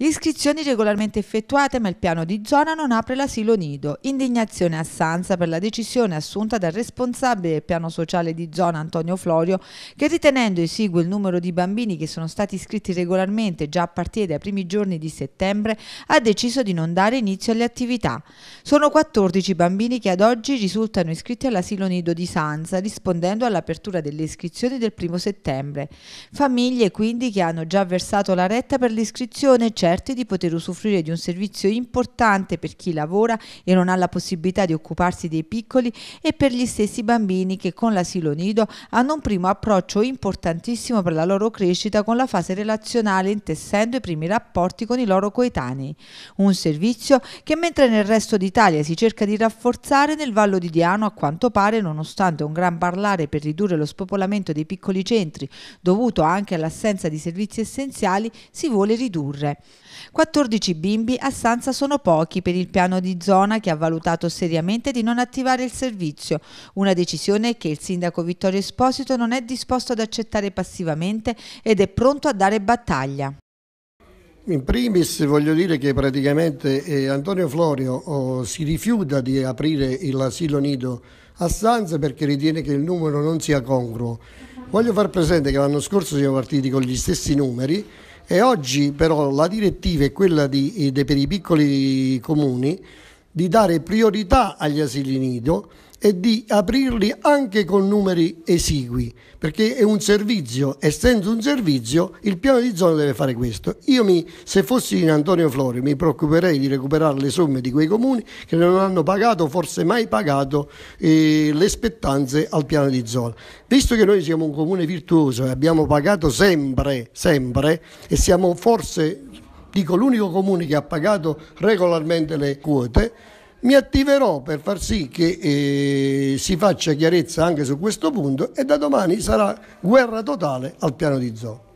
Iscrizioni regolarmente effettuate ma il piano di zona non apre l'asilo nido. Indignazione a Sansa per la decisione assunta dal responsabile del piano sociale di zona Antonio Florio che ritenendo esiguo il numero di bambini che sono stati iscritti regolarmente già a partire dai primi giorni di settembre ha deciso di non dare inizio alle attività. Sono 14 bambini che ad oggi risultano iscritti all'asilo nido di Sansa rispondendo all'apertura delle iscrizioni del primo settembre. Famiglie quindi che hanno già versato la retta per l'iscrizione eccetera certi di poter usufruire di un servizio importante per chi lavora e non ha la possibilità di occuparsi dei piccoli e per gli stessi bambini che con l'asilo nido hanno un primo approccio importantissimo per la loro crescita con la fase relazionale intessendo i primi rapporti con i loro coetanei. Un servizio che mentre nel resto d'Italia si cerca di rafforzare nel Vallo di Diano a quanto pare nonostante un gran parlare per ridurre lo spopolamento dei piccoli centri dovuto anche all'assenza di servizi essenziali si vuole ridurre. 14 bimbi a stanza sono pochi per il piano di zona che ha valutato seriamente di non attivare il servizio, una decisione che il sindaco Vittorio Esposito non è disposto ad accettare passivamente ed è pronto a dare battaglia. In primis voglio dire che praticamente eh, Antonio Florio oh, si rifiuta di aprire l'asilo nido a Stanza perché ritiene che il numero non sia congruo. Voglio far presente che l'anno scorso siamo partiti con gli stessi numeri e oggi però la direttiva è quella di, eh, per i piccoli comuni di dare priorità agli asili nido e di aprirli anche con numeri esigui, perché è un servizio, essendo un servizio, il piano di zona deve fare questo. Io mi, se fossi in Antonio Flori mi preoccuperei di recuperare le somme di quei comuni che non hanno pagato, forse mai pagato, eh, le spettanze al piano di zona. Visto che noi siamo un comune virtuoso e abbiamo pagato sempre, sempre, e siamo forse, dico, l'unico comune che ha pagato regolarmente le quote, mi attiverò per far sì che eh, si faccia chiarezza anche su questo punto e da domani sarà guerra totale al piano di zoo.